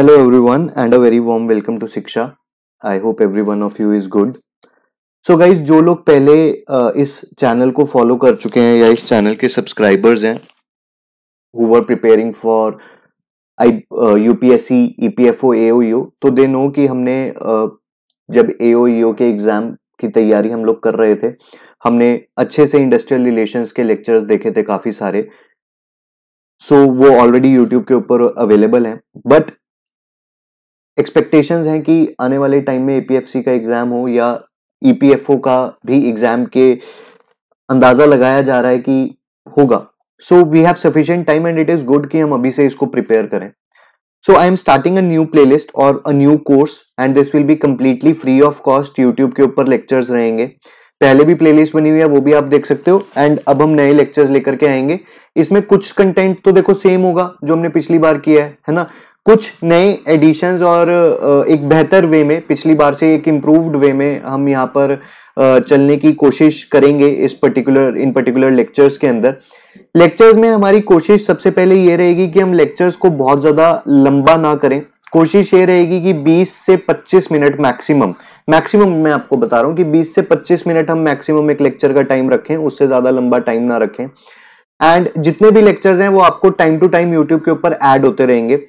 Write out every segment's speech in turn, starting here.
Hello everyone and a very warm welcome to Shiksha I hope every one of you is good. So जो लोग पहले इस channel को follow कर चुके हैं या इस चैनल के सब्सक्राइबर्स हैं who are preparing for I U P S C E P F O A तो दे नो कि हमने जब ए e के एग्ज़ाम की तैयारी हम लोग कर रहे थे हमने अच्छे से इंडस्ट्रियल रिलेशंस के लेक्चर्स देखे थे काफ़ी सारे सो so, वो ऑलरेडी यूट्यूब के ऊपर अवेलेबल हैं बट एक्सपेक्टेशंस हैं कि आने वाले टाइम में एपीएफसी का एग्जाम हो या ईपीएफओ e का भी एग्जाम के अंदाजा लगाया जा रहा है कि होगा so we have sufficient time and it is good कि हम अभी से इसको प्रिपेयर करें so I am starting a new playlist और a new course and this will be completely free of cost YouTube के ऊपर लेक्चर्स रहेंगे पहले भी प्लेलिस्ट बनी हुई है वो भी आप देख सकते हो एंड अब हम नए लेक्चर्स लेकर के आएंगे इसमें कुछ कंटेंट तो देखो सेम होगा जो हमने पिछली बार किया है है ना कुछ नए एडिशन और एक बेहतर वे में पिछली बार से एक इम्प्रूव्ड वे में हम यहाँ पर चलने की कोशिश करेंगे इस पर्टिकुलर इन पर्टिकुलर लेक्चर्स के अंदर लेक्चर्स में हमारी कोशिश सबसे पहले ये रहेगी कि हम लेक्चर्स को बहुत ज़्यादा लंबा ना करें कोशिश ये रहेगी कि 20 से 25 मिनट मैक्सिमम मैक्सिमम मैं आपको बता रहा हूँ कि 20 से 25 मिनट हम मैक्सिमम एक लेक्चर का टाइम रखें उससे ज़्यादा लंबा टाइम ना रखें एंड जितने भी लेक्चर्स हैं वो आपको टाइम टू टाइम यूट्यूब के ऊपर ऐड होते रहेंगे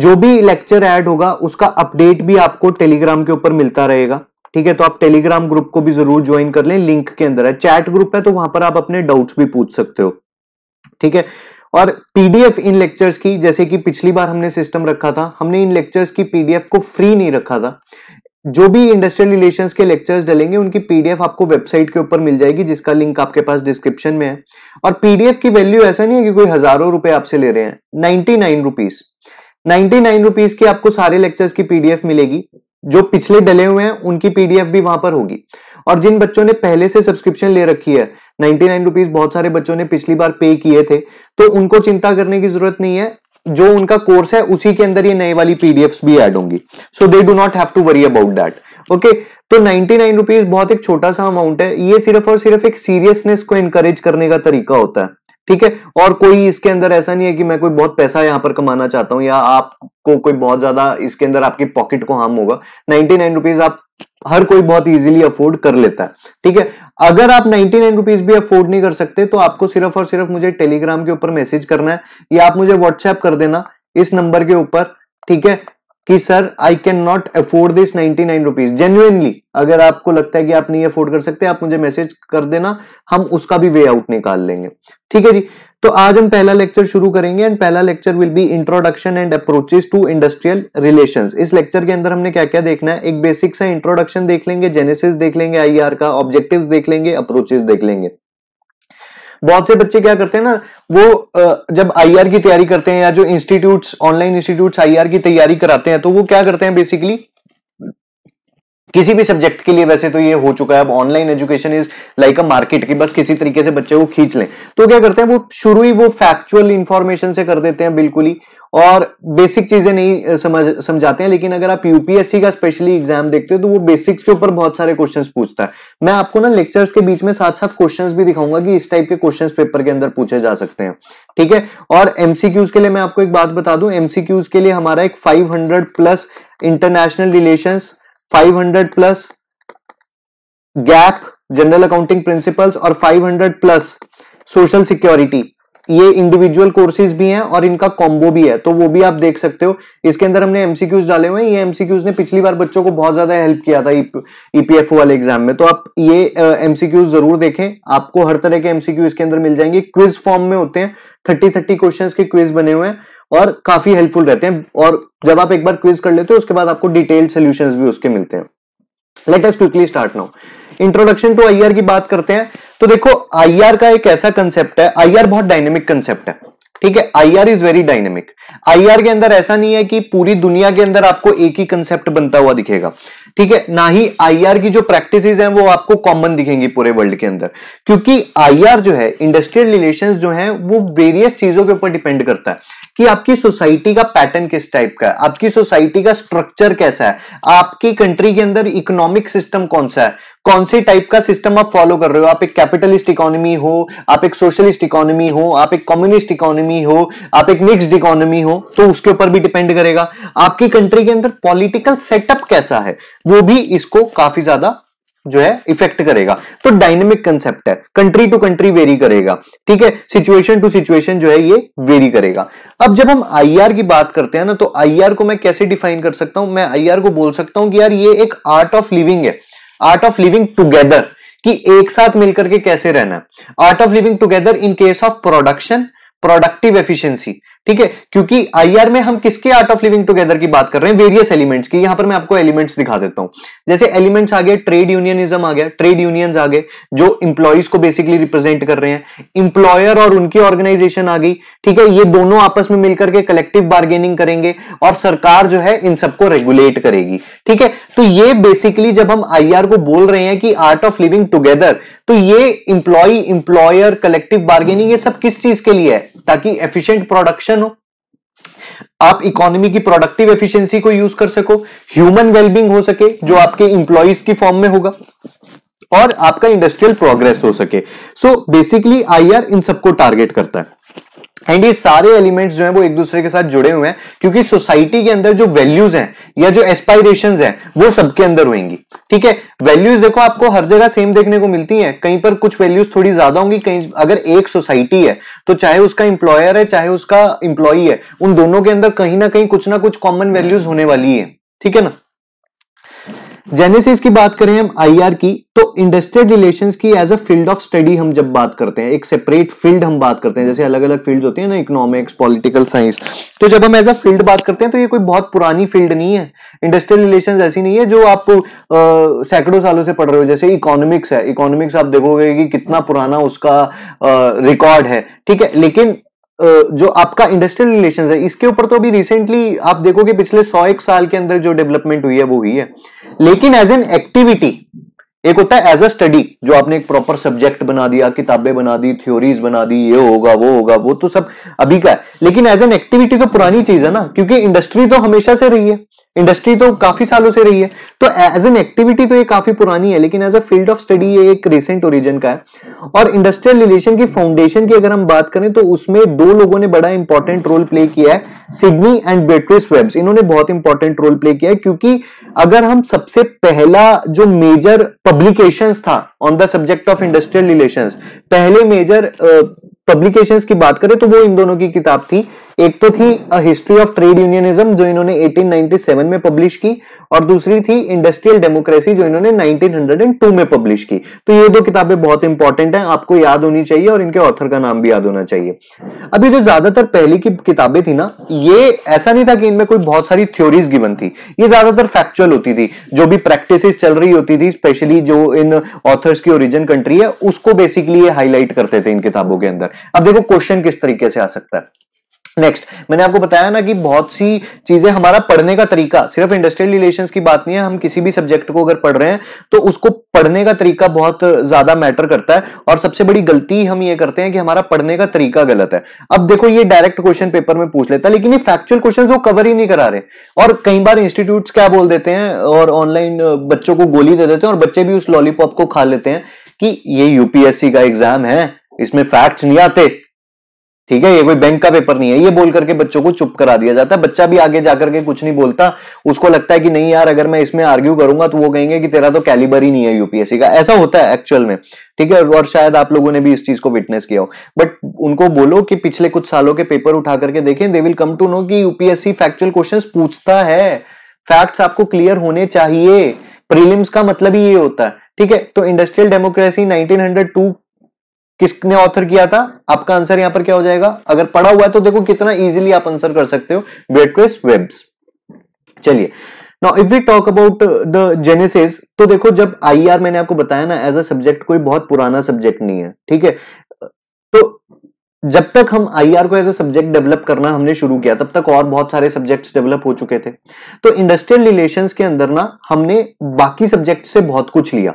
जो भी लेक्चर ऐड होगा उसका अपडेट भी आपको टेलीग्राम के ऊपर मिलता रहेगा ठीक है तो आप टेलीग्राम ग्रुप को भी जरूर ज्वाइन कर लें लिंक के अंदर है चैट ग्रुप है तो वहां पर आप अपने डाउट्स भी पूछ सकते हो ठीक है और पीडीएफ इन लेक्चर्स की जैसे कि पिछली बार हमने सिस्टम रखा था हमने इन लेक्चर्स की पीडीएफ को फ्री नहीं रखा था जो भी इंडस्ट्रियल रिलेशन के लेक्चर्स डलेंगे उनकी पीडीएफ आपको वेबसाइट के ऊपर मिल जाएगी जिसका लिंक आपके पास डिस्क्रिप्शन में है और पीडीएफ की वैल्यू ऐसा नहीं है कि कोई हजारों रुपए आपसे ले रहे हैं ninety nine rupees ninety nine rupees की आपको सारे लेक्चर्स की पीडीएफ मिलेगी जो पिछले डले हुए हैं उनकी पीडीएफ भी वहां पर होगी और जिन बच्चों ने पहले से सब्सक्रिप्शन ले रखी है नाइनटी नाइन रुपीज बहुत सारे बच्चों ने पिछली बार पे किए थे तो उनको चिंता करने की जरूरत नहीं है जो उनका कोर्स है उसी के अंदर ये नई वाली पीडीएफ भी एड होंगी so they do not have to worry about that okay तो नाइनटी नाइन रुपीज बहुत एक छोटा सा अमाउंट है ये सिर्फ और सिर्फ एक सीरियसनेस को एनकरेज करने का तरीका होता है ठीक है और कोई इसके अंदर ऐसा नहीं है कि मैं कोई बहुत पैसा यहां पर कमाना चाहता हूं या आपको कोई बहुत ज्यादा इसके अंदर आपकी पॉकेट को हार्म होगा नाइनटी नाइन रुपीज आप हर कोई बहुत इजीली अफोर्ड कर लेता है ठीक है अगर आप नाइनटी नाइन रुपीज भी अफोर्ड नहीं कर सकते तो आपको सिर्फ और सिर्फ मुझे टेलीग्राम के ऊपर मैसेज करना है या आप मुझे व्हाट्सएप कर देना इस नंबर के ऊपर ठीक है कि sir I can not afford this ninety nine rupees genuinely अगर आपको लगता है कि आप नहीं अफोर्ड कर सकते आप मुझे मैसेज कर देना हम उसका भी वे आउट निकाल लेंगे ठीक है जी तो आज हम पहला लेक्चर शुरू करेंगे एंड पहला lecture will be introduction and approaches to industrial relation इस लेक्चर के अंदर हमने क्या क्या देखना है एक बेसिक सा इंट्रोडक्शन देख लेंगे जेनेसिस देख लेंगे आई का ऑब्जेक्टिव देख लेंगे अप्रोचेस देख लेंगे बहुत से बच्चे क्या करते हैं ना वो जब आईआर की तैयारी करते हैं या जो इंस्टीट्यूट ऑनलाइन इंस्टीट्यूट आईआर की तैयारी कराते हैं तो वो क्या करते हैं बेसिकली किसी भी सब्जेक्ट के लिए वैसे तो ये हो चुका है अब online education is like a market की बस किसी तरीके से बच्चे को खींच लें तो क्या करते हैं वो शुरू ही वो फैक्चुअल इंफॉर्मेशन से कर देते हैं बिल्कुल ही और बेसिक चीजें नहीं समझ समझाते हैं लेकिन अगर आप यूपीएससी का स्पेशली एग्जाम देखते हो तो वो बेसिक्स के ऊपर बहुत सारे क्वेश्चंस पूछता है मैं आपको ना लेक्चर्स के बीच में साथ साथ क्वेश्चंस भी दिखाऊंगा कि इस टाइप के क्वेश्चंस पेपर के अंदर पूछे जा सकते हैं ठीक है और एमसीक्यूज के लिए मैं आपको एक बात बता दू एमसीक्यूज के लिए हमारा एक five plus international relation five plus GAAP general accounting principles और 500 प्लस सोशल सिक्योरिटी ये इंडिविजुअल कोर्सेज भी हैं और इनका कॉम्बो भी है तो वो भी आप देख सकते हो इसके अंदर हमने एमसीक्यूज डाले हुए हैं ये एमसीक्यूज ने पिछली बार बच्चों को बहुत ज्यादा हेल्प किया था ईपीएफओ e e वाले एग्जाम में तो आप ये एमसीक्यूज जरूर देखें आपको हर तरह के एमसीक्यू इसके अंदर मिल जाएंगे क्विज फॉर्म में होते हैं थर्टी थर्टी क्वेश्चन के क्विज बने हुए हैं और काफी हेल्पफुल रहते हैं और जब आप एक बार क्विज कर लेते हो उसके बाद आपको डिटेल्ड सोल्यूशन भी उसके मिलते हैं let us quickly start now introduction to IR की बात करते हैं तो देखो आईआर का एक ऐसा कंसेप्ट है आईआर बहुत डायनेमिक कंसेप्ट है ठीक है I R is very dynamic I R के अंदर ऐसा नहीं है कि पूरी दुनिया के अंदर आपको एक ही कंसेप्ट बनता हुआ दिखेगा ठीक है ना ही आई आर की जो प्रैक्टिस हैं वो आपको कॉमन दिखेंगी पूरे वर्ल्ड के अंदर क्योंकि आई आर जो है इंडस्ट्रियल रिलेशन जो है वो वेरियस चीजों के ऊपर डिपेंड करता है कि आपकी सोसाइटी का पैटर्न किस टाइप का है आपकी सोसाइटी का स्ट्रक्चर कैसा है आपकी कंट्री के अंदर इकोनॉमिक सिस्टम कौन सा है कौन से टाइप का सिस्टम आप फॉलो कर रहे हो आप एक कैपिटलिस्ट इकोनॉमी हो आप एक सोशलिस्ट इकोनॉमी हो आप एक कम्युनिस्ट इकोनॉमी हो आप एक मिक्स्ड इकोनॉमी हो तो उसके ऊपर भी डिपेंड करेगा आपकी कंट्री के अंदर पॉलिटिकल सेटअप कैसा है वो भी इसको काफी ज्यादा जो है इफेक्ट करेगा तो डायनेमिक कंसेप्ट है कंट्री टू कंट्री वेरी करेगा ठीक है सिचुएशन टू सिचुएशन जो है ये वेरी करेगा अब जब हम आईआर की बात करते हैं ना तो आईआर को मैं कैसे डिफाइन कर सकता हूं मैं आईआर को बोल सकता हूं कि यार ये एक आर्ट ऑफ लिविंग है आर्ट ऑफ लिविंग टूगेदर कि एक साथ मिलकर के कैसे रहना है art of living together in case of production productive efficiency ठीक है क्योंकि आईआर में हम किसके आर्ट ऑफ लिविंग टुगेदर की बात कर रहे हैं वेरियस एलिमेंट्स की यहां पर मैं आपको एलिमेंट्स दिखा देता हूं जैसे एलिमेंट्स आ गए ट्रेड यूनियनिज्म आ गया ट्रेड यूनियंस आ गए जो इंप्लॉयज को बेसिकली रिप्रेजेंट कर रहे हैं इंप्लॉयर और उनकी ऑर्गेनाइजेशन आ गई ठीक है ये दोनों आपस में मिलकर के कलेक्टिव बार्गेनिंग करेंगे और सरकार जो है इन सबको रेगुलेट करेगी ठीक है तो ये बेसिकली जब हम आईआर को बोल रहे हैं कि आर्ट ऑफ लिविंग टुगेदर तो ये इंप्लॉई इंप्लॉयर कलेक्टिव बार्गेनिंग ये सब किस चीज के लिए है ताकि एफिशिएंट प्रोडक्शन हो आप इकोनॉमी की प्रोडक्टिव एफिशिएंसी को यूज कर सको ह्यूमन वेलबींग हो सके जो आपके इंप्लॉइज की फॉर्म में होगा और आपका इंडस्ट्रियल प्रोग्रेस हो सके सो बेसिकली आईआर इन सबको टारगेट करता है एंड ये सारे एलिमेंट्स जो हैं वो एक दूसरे के साथ जुड़े हुए हैं क्योंकि सोसाइटी के अंदर जो वैल्यूज हैं या जो एस्पायरेशंस हैं वो सबके अंदर होंगी ठीक है वैल्यूज देखो आपको हर जगह सेम देखने को मिलती हैं कहीं पर कुछ वैल्यूज थोड़ी ज्यादा होंगी कहीं अगर एक सोसाइटी है तो चाहे उसका इंप्लॉयर है चाहे उसका इंप्लॉई है उन दोनों के अंदर कहीं ना कहीं कुछ ना कुछ कॉमन वैल्यूज होने वाली है ठीक है ना जेनेसिस की बात करें हम आईआर की तो इंडस्ट्रियल रिलेशंस की as a field of study हम जब बात करते हैं एक सेपरेट फील्ड हम बात करते हैं जैसे अलग अलग फील्ड होती है ना इकोनॉमिक्स पॉलिटिकल साइंस तो जब हम एज अ फील्ड बात करते हैं तो ये कोई बहुत पुरानी फील्ड नहीं है इंडस्ट्रियल रिलेशन ऐसी नहीं है जो आप सैकड़ों सालों से पढ़ रहे हो जैसे इकोनॉमिक्स है इकोनॉमिक्स आप देखोगे कि कितना पुराना उसका रिकॉर्ड है ठीक है लेकिन जो आपका इंडस्ट्रियल रिलेशन है इसके ऊपर तो अभी रिसेंटली आप देखोगे पिछले सौ एक साल के अंदर जो डेवलपमेंट हुई है वो हुई है लेकिन एज एन एक्टिविटी एक होता है एज अ स्टडी जो आपने एक प्रॉपर सब्जेक्ट बना दिया किताबें बना दी थ्योरीज बना दी ये होगा वो होगा वो तो सब अभी का है लेकिन एज एन एक्टिविटी तो पुरानी चीज है ना क्योंकि इंडस्ट्री तो हमेशा से रही है इंडस्ट्री तो काफी सालों से रही है तो एज एन एक्टिविटी तो ये काफी पुरानी है लेकिन as a field of study ये एक रिसेंट ओरिजिन का है और इंडस्ट्रियल रिलेशन की फाउंडेशन की अगर हम बात करें तो उसमें दो लोगों ने बड़ा इंपॉर्टेंट रोल प्ले किया है सिडनी एंड बेटविस वेब्स इन्होंने बहुत इंपॉर्टेंट रोल प्ले किया है क्योंकि अगर हम सबसे पहला जो मेजर पब्लिकेशन था on the subject of industrial relation पहले मेजर पब्लिकेशन की बात करें तो वो इन दोनों की किताब थी एक तो थी a history of trade unionism जो इन्होंने 1897 में पब्लिश की और दूसरी थी इंडस्ट्रियल डेमोक्रेसी जो इन्होंने 1902 में पब्लिश की तो ये दो किताबें बहुत इंपॉर्टेंट हैं आपको याद होनी चाहिए और इनके ऑथर का नाम भी याद होना चाहिए अभी जो ज्यादातर पहली की किताबें थी ना ये ऐसा नहीं था कि इनमें कोई बहुत सारी थ्योरीज गिवन थी ये ज्यादातर फैक्चुअल होती थी जो भी प्रैक्टिस चल रही होती थी स्पेशली जो इन ऑथर्स की ओरिजिन कंट्री है उसको बेसिकली ये हाईलाइट करते थे इन किताबों के अंदर अब देखो क्वेश्चन किस तरीके से आ सकता है नेक्स्ट मैंने आपको बताया ना कि बहुत सी चीजें हमारा पढ़ने का तरीका सिर्फ इंडस्ट्रियल रिलेशंस की बात नहीं है हम किसी भी सब्जेक्ट को अगर पढ़ रहे हैं तो उसको पढ़ने का तरीका बहुत ज्यादा मैटर करता है और सबसे बड़ी गलती हम ये करते हैं कि हमारा पढ़ने का तरीका गलत है अब देखो ये डायरेक्ट क्वेश्चन पेपर में पूछ लेता है लेकिन ये फैक्चुअल क्वेश्चन वो कवर ही नहीं करा रहे और कई बार इंस्टीट्यूट क्या बोल देते हैं और ऑनलाइन बच्चों को गोली दे देते हैं और बच्चे भी उस लॉलीपॉप को खा लेते हैं कि ये यूपीएससी का एग्जाम है इसमें फैक्ट्स नहीं आते ठीक है ये कोई बैंक का पेपर नहीं है ये बोल करके बच्चों को चुप करा दिया जाता है बच्चा भी आगे जाकर के कुछ नहीं बोलता उसको लगता है कि नहीं यार अगर मैं इसमें आर्ग्यू करूंगा तो वो कहेंगे कि तेरा तो कैलिबर ही नहीं है यूपीएससी का ऐसा होता है एक्चुअल में ठीक है और शायद आप लोगों ने भी इस चीज को विटनेस किया हो बट उनको बोलो कि पिछले कुछ सालों के पेपर उठा करके देखें they will come to know कि यूपीएससी फैक्चुअल क्वेश्चन पूछता है फैक्ट्स आपको क्लियर होने चाहिए प्रीलिम्स का मतलब ही ये होता है ठीक है तो इंडस्ट्रियल डेमोक्रेसी 1902 किसने ऑथर किया था आपका आंसर यहां पर क्या हो जाएगा अगर पढ़ा हुआ है तो देखो कितना इजीली आप आंसर कर सकते हो बेटक्रेस वेब्स चलिए now if we talk about the genesis तो देखो जब आईआर मैंने आपको बताया ना एज अ सब्जेक्ट कोई बहुत पुराना सब्जेक्ट नहीं है ठीक है तो जब तक हम आर को एज अ सब्जेक्ट डेवलप करना हमने शुरू किया तब तक और बहुत सारे सब्जेक्ट्स डेवलप हो चुके थे तो इंडस्ट्रियल रिलेशंस के अंदर ना हमने बाकी सब्जेक्ट से बहुत कुछ लिया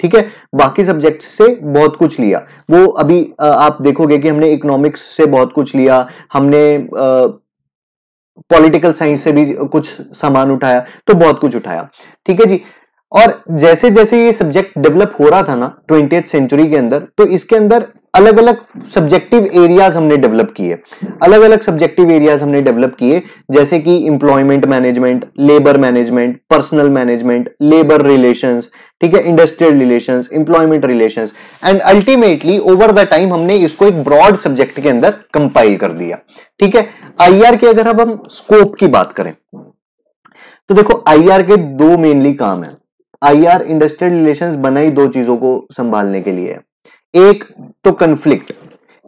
ठीक है बाकी सब्जेक्ट से बहुत कुछ लिया वो अभी आप देखोगे कि हमने इकोनॉमिक्स से बहुत कुछ लिया हमने पॉलिटिकल साइंस से भी कुछ सामान उठाया तो बहुत कुछ उठाया ठीक है जी और जैसे जैसे ये सब्जेक्ट डेवलप हो रहा था ना ट्वेंटी सेंचुरी के अंदर तो इसके अंदर अलग अलग सब्जेक्टिव एरियाज हमने डेवलप किए अलग अलग सब्जेक्टिव एरियाज हमने डेवलप किए जैसे कि employment management labour management personnel management labour relations ठीक है industrial relations employment relations and ultimately over the time हमने इसको एक ब्रॉड सब्जेक्ट के अंदर कंपाइल कर दिया ठीक है आईआर के अगर अब हम स्कोप की बात करें तो देखो आईआर के दो मेनली काम है आईआर इंडस्ट्रियल रिलेशंस बनाई दो चीजों को संभालने के लिए है एक तो कन्फ्लिक्ट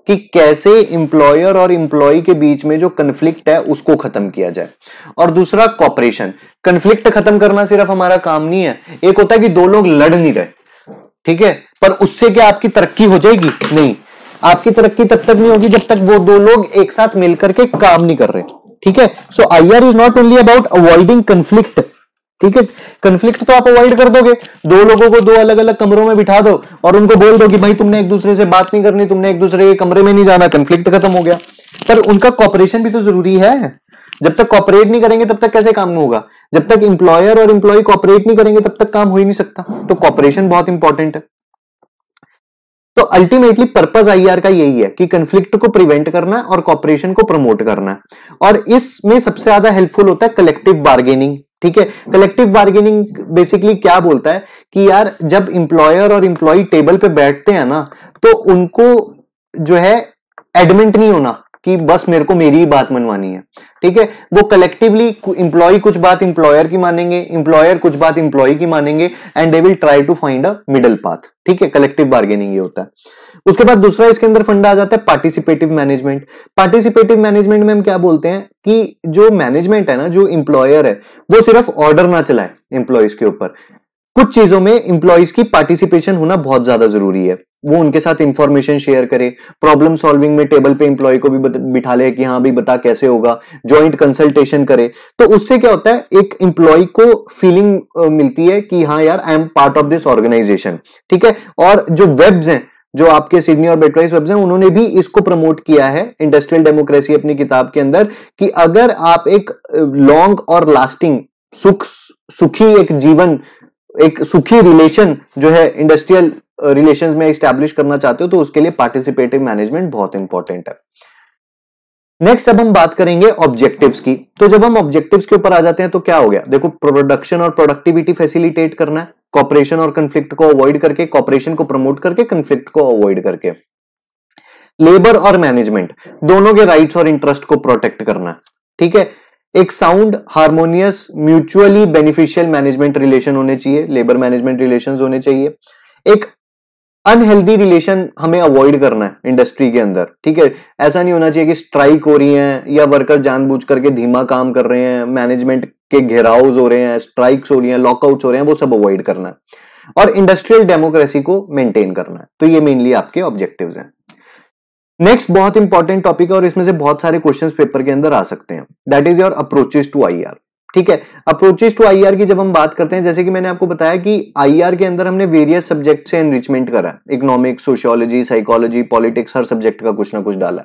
कि कैसे इंप्लॉयर और इंप्लॉय के बीच में जो कन्फ्लिक्ट है उसको खत्म किया जाए और दूसरा कॉपरेशन कन्फ्लिक्ट खत्म करना सिर्फ हमारा काम नहीं है एक होता है कि दो लोग लड़ नहीं रहे ठीक है पर उससे क्या आपकी तरक्की हो जाएगी नहीं आपकी तरक्की तब तक नहीं होगी जब तक वो दो लोग एक साथ मिलकर के काम नहीं कर रहे ठीक है so I R is not only about avoiding conflict ठीक है कंफ्लिक्ट तो आप अवॉइड कर दोगे दो लोगों को दो अलग अलग कमरों में बिठा दो और उनको बोल दो कि भाई तुमने एक दूसरे से बात नहीं करनी तुमने एक दूसरे के कमरे में नहीं जाना कंफ्लिक्ट खत्म हो गया पर उनका कॉपरेशन भी तो जरूरी है जब तक कॉपरेट नहीं करेंगे तब तक कैसे काम होगा जब तक इंप्लॉयर और इंप्लॉय कॉपरेट नहीं करेंगे तब तक काम हो ही नहीं सकता तो कॉपरेशन बहुत इंपॉर्टेंट है तो अल्टीमेटली पर्पज आर का यही है कि कंफ्लिक्ट को प्रिवेंट करना और कॉपरेशन को प्रमोट करना और इसमें सबसे ज्यादा हेल्पफुल होता है कलेक्टिव बार्गेनिंग ठीक है कलेक्टिव बार्गेनिंग बेसिकली क्या बोलता है कि यार जब इंप्लॉयर और एम्प्लॉय टेबल पे बैठते हैं ना तो उनको जो है एडमिट नहीं होना कि बस मेरे को मेरी ही बात मनवानी है ठीक है वो कलेक्टिवली इंप्लॉय कुछ बात इंप्लॉयर की मानेंगे इंप्लॉयर कुछ बात इंप्लॉय की मानेंगे and they will try to find a middle path ठीक है कलेक्टिव बार्गेनिंग ये होता है उसके बाद दूसरा इसके अंदर फंडा आ जाता है पार्टिसिपेटिव मैनेजमेंट पार्टिसिपेटिव मैनेजमेंट में हम क्या बोलते हैं कि जो मैनेजमेंट है ना जो इंप्लॉयर है वो सिर्फ ऑर्डर ना चलाए इंप्लॉयज के ऊपर कुछ चीजों में इंप्लॉयज की पार्टिसिपेशन होना बहुत ज्यादा जरूरी है वो उनके साथ इंफॉर्मेशन शेयर करे प्रॉब्लम सॉल्विंग में टेबल पे इंप्लॉय को भी बिठा ले कि हाँ भी बता कैसे होगा ज्वाइंट कंसल्टेशन करे तो उससे क्या होता है एक इंप्लॉय को फीलिंग मिलती है कि हाँ यार I am part of this organisation ठीक है और जो वेब्स हैं जो आपके सिडनी और बेटराइज वेब्स हैं उन्होंने भी इसको प्रमोट किया है इंडस्ट्रियल डेमोक्रेसी अपनी किताब के अंदर कि अगर आप एक लॉन्ग और लास्टिंग सुख सुखी एक जीवन एक सुखी रिलेशन जो है इंडस्ट्रियल रिलेशन में स्टैब्लिश करना चाहते हो तो उसके लिए पार्टिसिपेटिव मैनेजमेंट बहुत इंपॉर्टेंट है नेक्स्ट अब हम बात करेंगे ऑब्जेक्टिव्स की तो जब हम ऑब्जेक्टिव्स के ऊपर आ जाते हैं तो क्या हो गया देखो प्रोडक्शन और प्रोडक्टिविटी फैसिलिटेट करना है कॉपरेशन और कंफ्लिक्ट को अवॉइड करके कॉपरेशन को प्रमोट करके कंफ्लिक्ट को अवॉइड करके लेबर और मैनेजमेंट दोनों के राइट्स और इंटरेस्ट को प्रोटेक्ट करना ठीक है एक sound harmonious mutually beneficial management relation होने चाहिए लेबर मैनेजमेंट रिलेशन होने चाहिए एक अनहेल्दी रिलेशन हमें अवॉइड करना है इंडस्ट्री के अंदर ठीक है ऐसा नहीं होना चाहिए कि स्ट्राइक हो रही है या वर्कर जानबूझ करके धीमा काम कर रहे हैं मैनेजमेंट के घेराव हो रहे हैं स्ट्राइक्स हो रही हैं लॉकआउट्स हो रहे हैं वो सब अवॉइड करना है और इंडस्ट्रियल डेमोक्रेसी को मेंटेन करना है तो ये मेनली आपके ऑब्जेक्टिव हैं नेक्स्ट बहुत इंपॉर्टेंट टॉपिक है और इसमें से बहुत सारे क्वेश्चन पेपर के अंदर आ सकते हैं that is your approaches to I R ठीक है अप्रोचेस टू आईआर की जब हम बात करते हैं जैसे कि मैंने आपको बताया कि आईआर के अंदर हमने वेरियस सब्जेक्ट से एनरिचमेंट करा इकोनॉमिक्स सोशियोलॉजी साइकोलॉजी पॉलिटिक्स हर सब्जेक्ट का कुछ ना कुछ डाला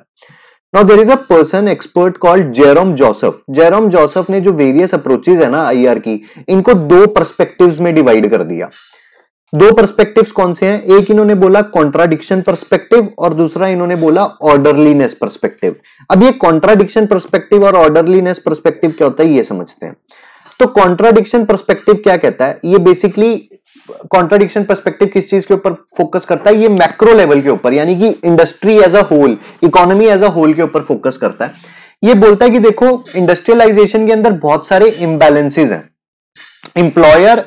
now there is a person expert called Jerome Joseph Jerome Joseph ने जो वेरियस अप्रोचेज है ना आई की इनको दो परस्पेक्टिव में डिवाइड कर दिया दो पर्सपेक्टिव्स कौन से हैं एक इन्होंने बोला कॉन्ट्राडिक्शन पर्सपेक्टिव और दूसरा इन्होंने बोला ऑर्डरलीनेस पर्सपेक्टिव अब ये कॉन्ट्राडिक्शन पर्सपेक्टिव और ऑर्डरलीनेस पर्सपेक्टिव क्या होता है ये समझते हैं तो कॉन्ट्राडिक्शन पर्सपेक्टिव क्या कहता है ये बेसिकली कॉन्ट्राडिक्शन पर्सपेक्टिव किस चीज के ऊपर फोकस करता है ये मैक्रो लेवल के ऊपर यानी कि industry as a whole economy as a whole के ऊपर फोकस करता है ये बोलता है कि देखो इंडस्ट्रियलाइजेशन के अंदर बहुत सारे इंबैलेंसेस हैं इंप्लॉयर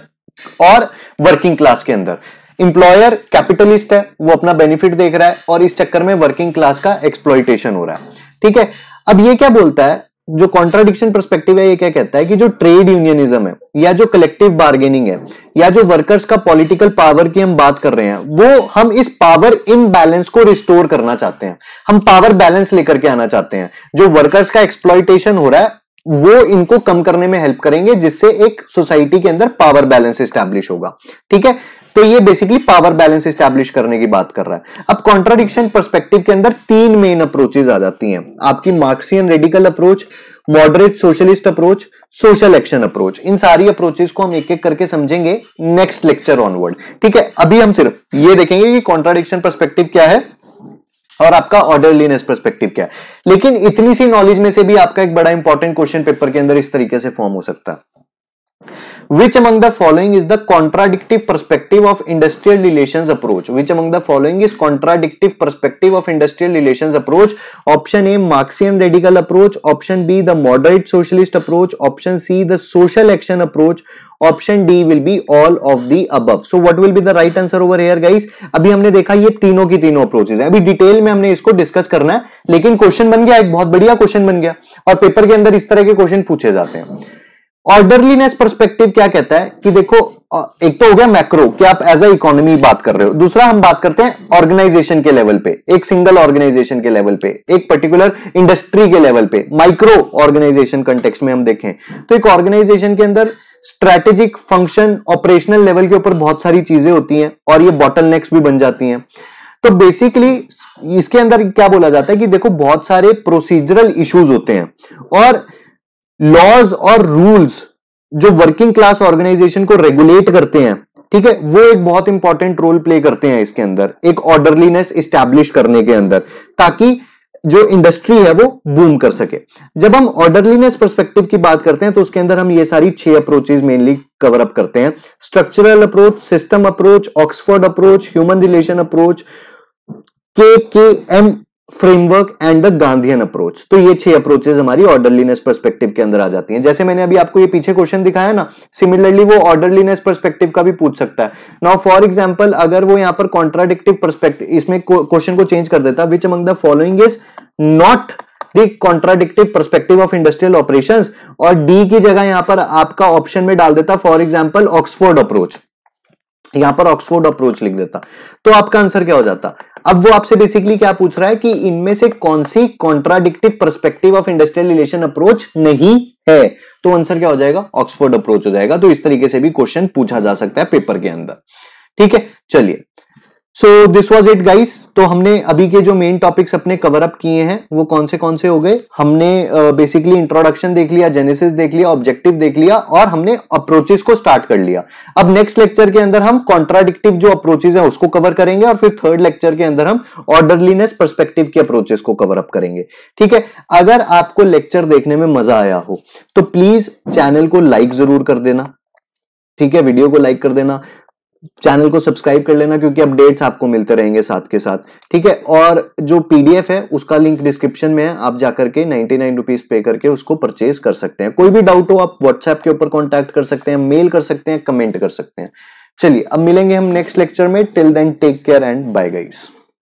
और वर्किंग क्लास के अंदर इंप्लॉयर कैपिटलिस्ट है वो अपना बेनिफिट देख रहा है और इस चक्कर में वर्किंग क्लास का एक्सप्लॉइटेशन हो रहा है ठीक है अब ये क्या बोलता है जो कॉन्ट्राडिक्शन परस्पेक्टिव है ये क्या कहता है कि जो ट्रेड यूनियनिज्म है या जो कलेक्टिव बार्गेनिंग है या जो वर्कर्स का पॉलिटिकल पावर की हम बात कर रहे हैं वो हम इस पावर इम्बैलेंस को रिस्टोर करना चाहते हैं हम पावर बैलेंस लेकर के आना चाहते हैं जो वर्कर्स का एक्सप्लॉयटेशन हो रहा है वो इनको कम करने में हेल्प करेंगे जिससे एक सोसाइटी के अंदर पावर बैलेंस स्टैब्लिश होगा ठीक है तो ये बेसिकली पावर बैलेंस स्टैब्लिश करने की बात कर रहा है अब कॉन्ट्राडिक्शन परस्पेक्टिव के अंदर तीन मेन अप्रोचेज आ जाती हैं आपकी Marxian radical approach moderate socialist approach social action approach इन सारी अप्रोचेस को हम एक एक करके समझेंगे नेक्स्ट लेक्चर ऑनवर्ड ठीक है अभी हम सिर्फ ये देखेंगे कि कॉन्ट्राडिक्शन परस्पेक्टिव क्या है और आपका ऑर्डरलीनेस परस्पेक्टिव क्या है लेकिन इतनी सी नॉलेज में से भी आपका एक बड़ा इंपॉर्टेंट क्वेश्चन पेपर के अंदर इस तरीके से फॉर्म हो सकता है which among the following is the contradictive perspective of industrial relations approach which among the following is contradictive perspective of industrial relations approach option a marxian radical approach option b the moderate socialist approach option c the social action approach option D will be all of the above so what will be the right answer over here guys अभी हमने देखा ये तीनों की तीनों approaches हैं अभी detail में हमने इसको डिस्कस करना है लेकिन क्वेश्चन बन गया एक बहुत बढ़िया क्वेश्चन बन गया और पेपर के अंदर इस तरह के क्वेश्चन पूछे जाते हैं ऑर्डरलीनेस परस्पेक्टिव क्या कहता है कि देखो एक तो हो गया मैक्रो कि आप एज अ इकोनॉमी बात कर रहे हो दूसरा हम बात करते हैं ऑर्गेनाइजेशन के लेवल पे एक सिंगल ऑर्गेनाइजेशन के लेवल पे एक पर्टिकुलर इंडस्ट्री के लेवल पे माइक्रो ऑर्गेनाइजेशन कंटेक्स में हम देखें तो एक ऑर्गेनाइजेशन के अंदर स्ट्रेटेजिक फंक्शन ऑपरेशनल लेवल के ऊपर बहुत सारी चीजें होती हैं और ये बॉटल भी बन जाती हैं तो बेसिकली इसके अंदर क्या बोला जाता है कि देखो बहुत सारे प्रोसीजरल इश्यूज होते हैं और लॉज और रूल्स जो वर्किंग क्लास ऑर्गेनाइजेशन को रेगुलेट करते हैं ठीक है वो एक बहुत इंपॉर्टेंट रोल प्ले करते हैं इसके अंदर एक ऑर्डरलीनेस स्टैब्लिश करने के अंदर ताकि जो इंडस्ट्री है वो बूम हम्म। कर सके जब हम ऑर्डरलीनेस परस्पेक्टिव की बात करते हैं तो उसके अंदर हम ये सारी छह अप्रोचेज मेनली कवर अप करते हैं structural approach system approach Oxford approach human relation approach K K M framework and the Gandhian approach तो ये छह अप्रोचेस हमारी ऑर्डरलीनेस परस्पेक्टिव के अंदर आ जाती हैं जैसे मैंने अभी आपको ये पीछे क्वेश्चन दिखाया ना सिमिलरली वो ऑर्डरलीनेस परस्पेक्टिव का भी पूछ सकता है नाउ फॉर एग्जांपल अगर वो यहाँ पर कॉन्ट्राडिक्टिव परस्पेक्टिव इसमें क्वेश्चन को चेंज कर देता which among the following is not contradictive perspective of industrial operation और डी की जगह यहां पर आपका ऑप्शन में डाल देता फॉर एग्जाम्पल ऑक्सफोर्ड अप्रोच यहां पर ऑक्सफोर्ड अप्रोच लिख देता तो आपका आंसर क्या हो जाता अब वो आपसे बेसिकली क्या पूछ रहा है कि इनमें से कौन सी contradictive perspective of industrial relation approach नहीं है तो आंसर क्या हो जाएगा ऑक्सफोर्ड अप्रोच हो जाएगा तो इस तरीके से भी क्वेश्चन पूछा जा सकता है पेपर के अंदर ठीक है चलिए so this was it guys तो हमने अभी के जो मेन टॉपिक्स अपने कवर अप किए हैं वो कौन से कौन से हो गए हमने बेसिकली uh, इंट्रोडक्शन देख लिया जेनेसिस देख लिया ऑब्जेक्टिव देख लिया और हमने अप्रोचेस को स्टार्ट कर लिया अब नेक्स्ट लेक्चर के अंदर हम कॉन्ट्राडिक्टिव जो अप्रोचेज है उसको कवर करेंगे और फिर थर्ड लेक्चर के अंदर हम ऑर्डरलीनेस परस्पेक्टिव के अप्रोचेस को कवर अप करेंगे ठीक है अगर आपको लेक्चर देखने में मजा आया हो तो प्लीज चैनल को लाइक जरूर कर देना ठीक है वीडियो को लाइक कर देना चैनल को सब्सक्राइब कर लेना क्योंकि अपडेट्स आपको मिलते रहेंगे साथ के साथ ठीक है और जो पीडीएफ है उसका लिंक डिस्क्रिप्शन में है आप जाकर के नाइनटी नाइन रुपीज पे करके उसको परचेज कर सकते हैं कोई भी डाउट हो आप व्हाट्सएप के ऊपर कॉन्टैक्ट कर सकते हैं मेल कर सकते हैं कमेंट कर सकते हैं चलिए अब मिलेंगे हम नेक्स्ट लेक्चर में till then take care and bye guys